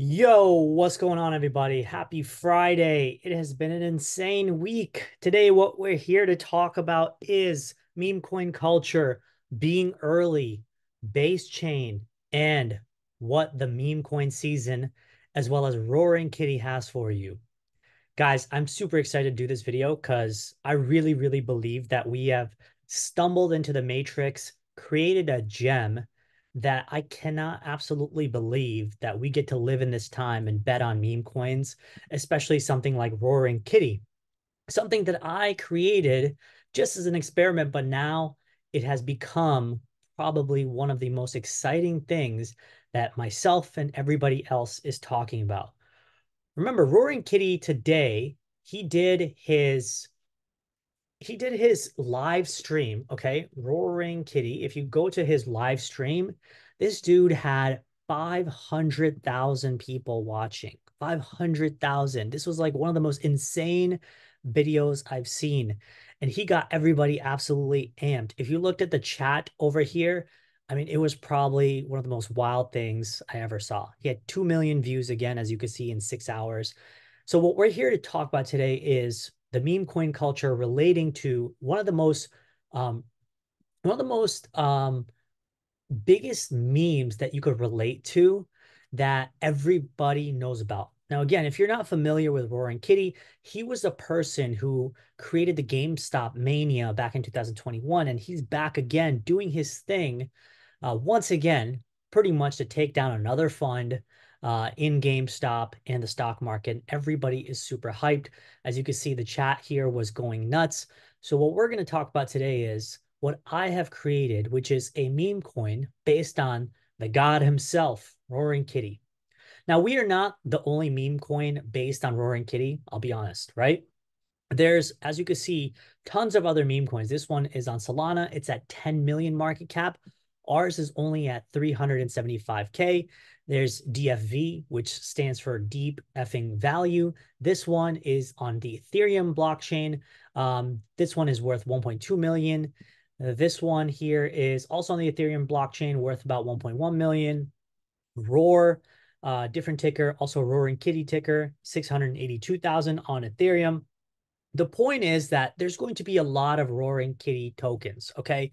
Yo, what's going on, everybody? Happy Friday. It has been an insane week. Today, what we're here to talk about is meme coin culture, being early, base chain, and what the meme coin season, as well as Roaring Kitty, has for you. Guys, I'm super excited to do this video because I really, really believe that we have stumbled into the matrix, created a gem that I cannot absolutely believe that we get to live in this time and bet on meme coins, especially something like Roaring Kitty, something that I created just as an experiment, but now it has become probably one of the most exciting things that myself and everybody else is talking about. Remember, Roaring Kitty today, he did his he did his live stream, okay? Roaring Kitty. If you go to his live stream, this dude had 500,000 people watching. 500,000. This was like one of the most insane videos I've seen. And he got everybody absolutely amped. If you looked at the chat over here, I mean, it was probably one of the most wild things I ever saw. He had 2 million views again, as you can see, in six hours. So, what we're here to talk about today is the meme coin culture relating to one of the most um, one of the most um, biggest memes that you could relate to that everybody knows about. Now, again, if you're not familiar with Roaring Kitty, he was the person who created the GameStop mania back in 2021, and he's back again doing his thing uh, once again, pretty much to take down another fund uh, in GameStop and the stock market. Everybody is super hyped. As you can see, the chat here was going nuts. So what we're going to talk about today is what I have created, which is a meme coin based on the god himself, Roaring Kitty. Now, we are not the only meme coin based on Roaring Kitty, I'll be honest, right? There's, as you can see, tons of other meme coins. This one is on Solana. It's at 10 million market cap. Ours is only at 375K. There's DFV, which stands for deep effing value. This one is on the Ethereum blockchain. Um, this one is worth 1.2 million. This one here is also on the Ethereum blockchain, worth about 1.1 million. Roar, uh, different ticker, also Roaring Kitty ticker, 682,000 on Ethereum. The point is that there's going to be a lot of Roaring Kitty tokens, okay?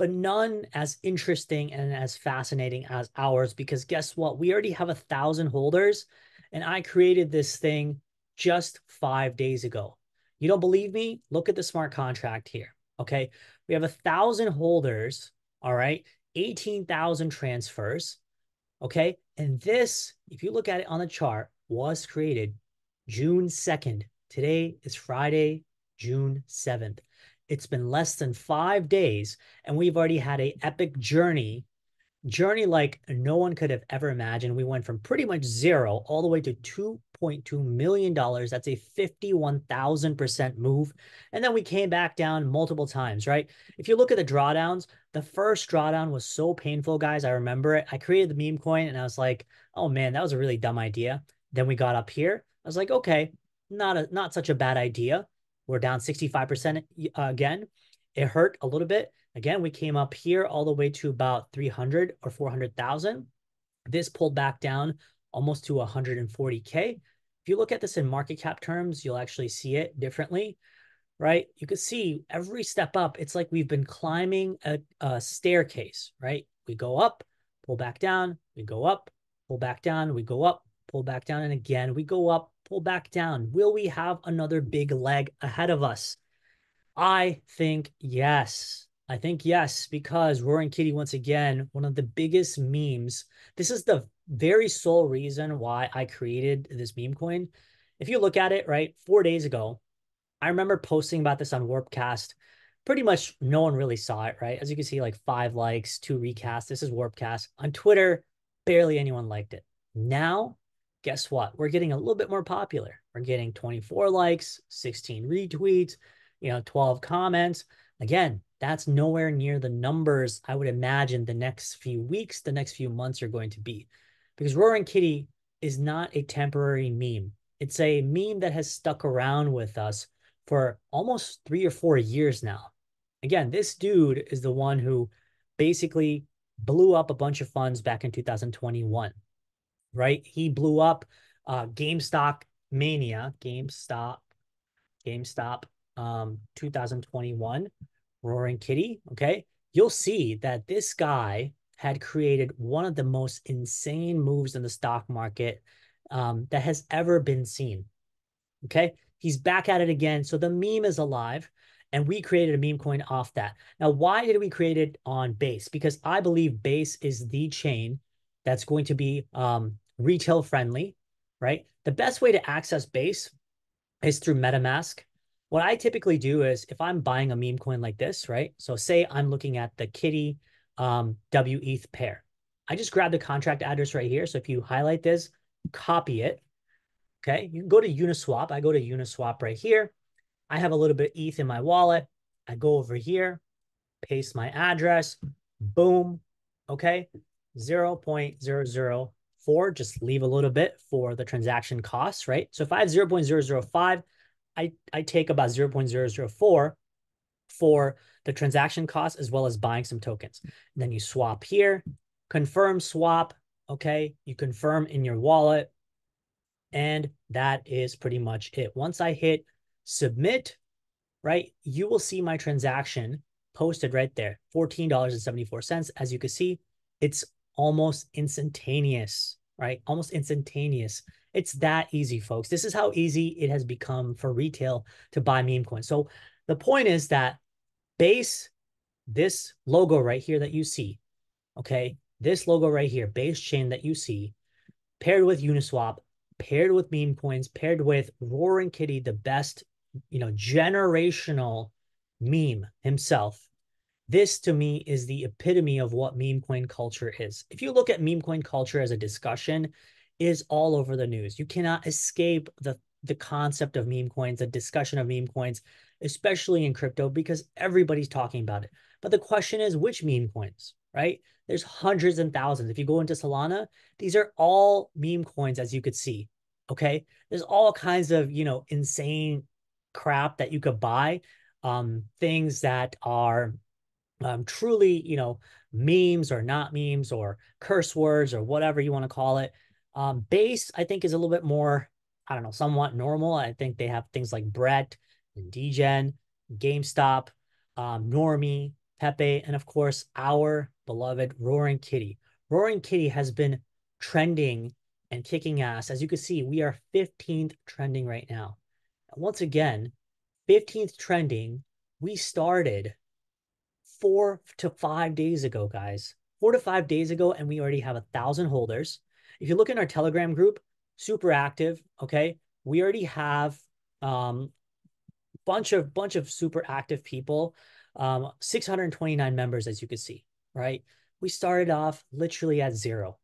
but none as interesting and as fascinating as ours. Because guess what? We already have a thousand holders, and I created this thing just five days ago. You don't believe me? Look at the smart contract here. Okay. We have a thousand holders. All right. 18,000 transfers. Okay. And this, if you look at it on the chart, was created June 2nd. Today is Friday, June 7th. It's been less than five days, and we've already had a epic journey, journey like no one could have ever imagined. We went from pretty much zero all the way to $2.2 million. That's a 51,000% move. And then we came back down multiple times, right? If you look at the drawdowns, the first drawdown was so painful, guys. I remember it. I created the meme coin and I was like, oh man, that was a really dumb idea. Then we got up here. I was like, okay, not a not such a bad idea. We're down 65% uh, again. It hurt a little bit. Again, we came up here all the way to about 300 or 400,000. This pulled back down almost to 140K. If you look at this in market cap terms, you'll actually see it differently, right? You can see every step up, it's like we've been climbing a, a staircase, right? We go up, pull back down, we go up, pull back down, we go up, pull back down. And again, we go up, pull back down? Will we have another big leg ahead of us? I think yes. I think yes, because Roaring Kitty, once again, one of the biggest memes. This is the very sole reason why I created this meme coin. If you look at it, right, four days ago, I remember posting about this on Warpcast. Pretty much no one really saw it, right? As you can see, like five likes, two recasts. This is Warpcast. On Twitter, barely anyone liked it. Now guess what? We're getting a little bit more popular. We're getting 24 likes, 16 retweets, you know, 12 comments. Again, that's nowhere near the numbers I would imagine the next few weeks, the next few months are going to be. Because Roaring Kitty is not a temporary meme. It's a meme that has stuck around with us for almost three or four years now. Again, this dude is the one who basically blew up a bunch of funds back in 2021 right? He blew up uh, GameStop Mania, GameStop, GameStop um, 2021, Roaring Kitty. Okay. You'll see that this guy had created one of the most insane moves in the stock market um, that has ever been seen. Okay. He's back at it again. So the meme is alive. And we created a meme coin off that. Now, why did we create it on Base? Because I believe Base is the chain that's going to be um, retail friendly, right? The best way to access base is through MetaMask. What I typically do is if I'm buying a meme coin like this, right? So say I'm looking at the Kitty um, W ETH pair. I just grab the contract address right here. So if you highlight this, copy it. Okay, you can go to Uniswap. I go to Uniswap right here. I have a little bit ETH in my wallet. I go over here, paste my address, boom. Okay, 0.004, just leave a little bit for the transaction costs, right? So if I have 0.005, I, I take about 0.004 for the transaction costs as well as buying some tokens. And then you swap here, confirm swap, okay? You confirm in your wallet, and that is pretty much it. Once I hit submit, right, you will see my transaction posted right there, $14.74. As you can see, it's almost instantaneous, right? Almost instantaneous. It's that easy, folks. This is how easy it has become for retail to buy meme coins. So the point is that base this logo right here that you see, okay, this logo right here, base chain that you see, paired with Uniswap, paired with meme coins, paired with Roaring Kitty, the best, you know, generational meme himself, this to me is the epitome of what meme coin culture is. If you look at meme coin culture as a discussion, it is all over the news. You cannot escape the the concept of meme coins, the discussion of meme coins, especially in crypto because everybody's talking about it. But the question is which meme coins, right? There's hundreds and thousands. If you go into Solana, these are all meme coins as you could see. Okay? There's all kinds of, you know, insane crap that you could buy, um things that are um, truly, you know, memes or not memes or curse words or whatever you want to call it. Um, bass, I think, is a little bit more, I don't know, somewhat normal. I think they have things like Brett and DGen, GameStop, um, Normie, Pepe, and of course, our beloved Roaring Kitty. Roaring Kitty has been trending and kicking ass. As you can see, we are 15th trending right now. Once again, 15th trending, we started four to five days ago, guys. Four to five days ago, and we already have a thousand holders. If you look in our Telegram group, super active. Okay, we already have um, bunch of bunch of super active people. Um, 629 members, as you can see. Right, we started off literally at zero.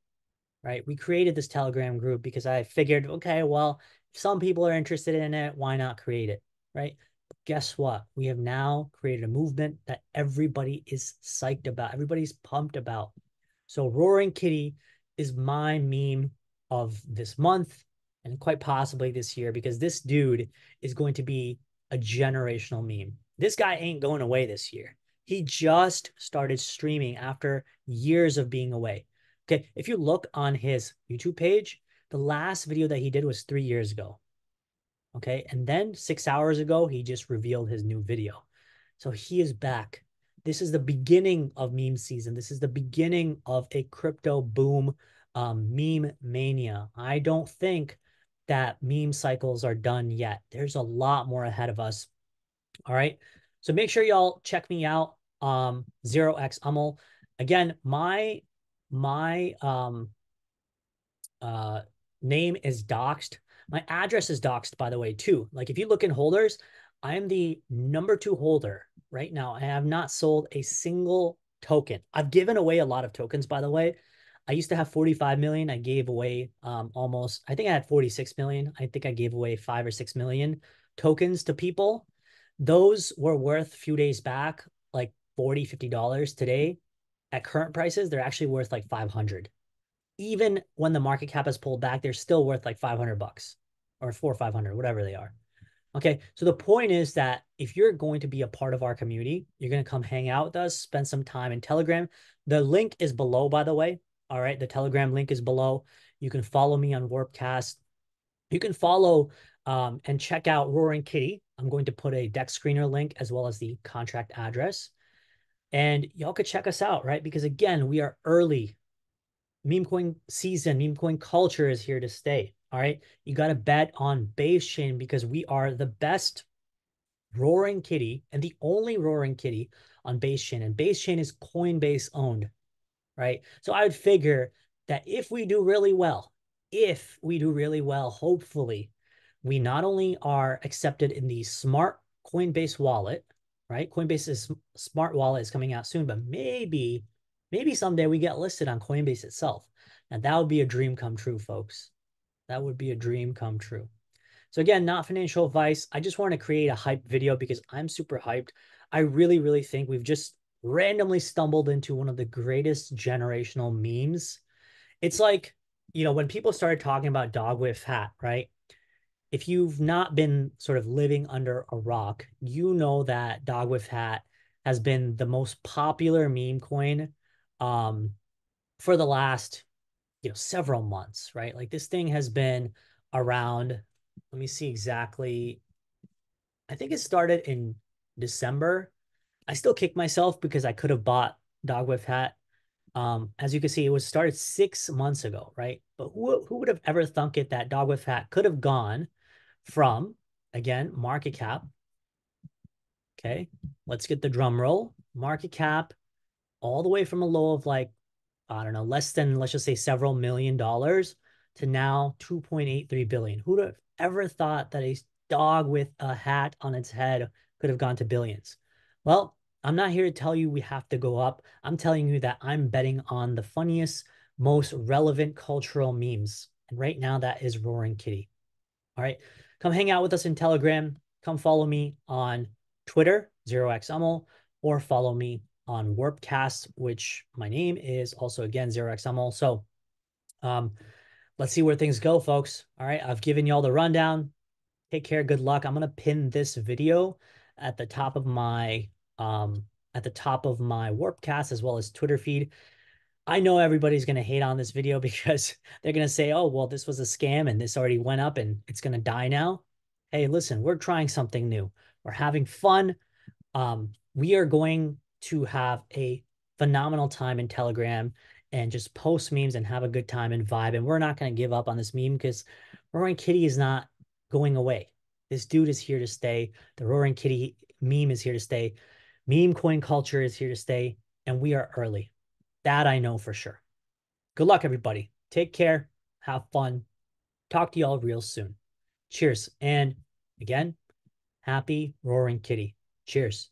Right, we created this Telegram group because I figured, okay, well, if some people are interested in it, why not create it? Right, guess what? We have now created a movement that everybody is psyched about, everybody's pumped about. So, Roaring Kitty is my meme of this month and quite possibly this year because this dude is going to be a generational meme. This guy ain't going away this year. He just started streaming after years of being away. Okay. If you look on his YouTube page, the last video that he did was three years ago. Okay. And then six hours ago, he just revealed his new video. So he is back. This is the beginning of meme season. This is the beginning of a crypto boom um, meme mania. I don't think that meme cycles are done yet. There's a lot more ahead of us. All right. So make sure y'all check me out. Um, zero X Ummel. Again, my my um uh name is doxed my address is doxed, by the way, too. Like if you look in holders, I am the number two holder right now. I have not sold a single token. I've given away a lot of tokens, by the way. I used to have 45 million. I gave away um, almost, I think I had 46 million. I think I gave away five or six million tokens to people. Those were worth a few days back, like 40, $50 today. At current prices, they're actually worth like 500 even when the market cap has pulled back, they're still worth like 500 bucks or four or 500, whatever they are. Okay. So the point is that if you're going to be a part of our community, you're going to come hang out with us, spend some time in Telegram. The link is below, by the way. All right. The Telegram link is below. You can follow me on Warpcast. You can follow um, and check out Roaring Kitty. I'm going to put a deck screener link as well as the contract address. And y'all could check us out, right? Because again, we are early meme coin season, meme coin culture is here to stay. All right. You got to bet on Chain because we are the best roaring kitty and the only roaring kitty on Chain, And Chain is Coinbase owned. Right. So I would figure that if we do really well, if we do really well, hopefully we not only are accepted in the smart Coinbase wallet, right? Coinbase's smart wallet is coming out soon, but maybe maybe someday we get listed on Coinbase itself. And that would be a dream come true, folks. That would be a dream come true. So again, not financial advice. I just want to create a hype video because I'm super hyped. I really, really think we've just randomly stumbled into one of the greatest generational memes. It's like, you know, when people started talking about dog with hat, right? If you've not been sort of living under a rock, you know that dog with hat has been the most popular meme coin um, for the last you know several months, right? Like this thing has been around. Let me see exactly. I think it started in December. I still kick myself because I could have bought Dog with Hat. Um, as you can see, it was started six months ago, right? But who, who would have ever thunk it that Dog with Hat could have gone from, again, market cap. Okay, let's get the drum roll. Market cap all the way from a low of like, I don't know, less than, let's just say several million dollars to now 2.83 billion. Who'd have ever thought that a dog with a hat on its head could have gone to billions? Well, I'm not here to tell you we have to go up. I'm telling you that I'm betting on the funniest, most relevant cultural memes. And right now, that is Roaring Kitty. All right. Come hang out with us in Telegram. Come follow me on Twitter, 0xUmmel, or follow me on Warpcast, which my name is also again zero XML. So um, let's see where things go, folks. All right, I've given y'all the rundown. Take care. Good luck. I'm gonna pin this video at the top of my um, at the top of my Warpcast as well as Twitter feed. I know everybody's going to hate on this video because they're going to say, oh, well, this was a scam and this already went up and it's going to die now. Hey, listen, we're trying something new. We're having fun. Um, we are going to have a phenomenal time in Telegram and just post memes and have a good time and vibe. And we're not going to give up on this meme because Roaring Kitty is not going away. This dude is here to stay. The Roaring Kitty meme is here to stay. Meme coin culture is here to stay. And we are early. That I know for sure. Good luck, everybody. Take care. Have fun. Talk to y'all real soon. Cheers. And again, happy Roaring Kitty. Cheers.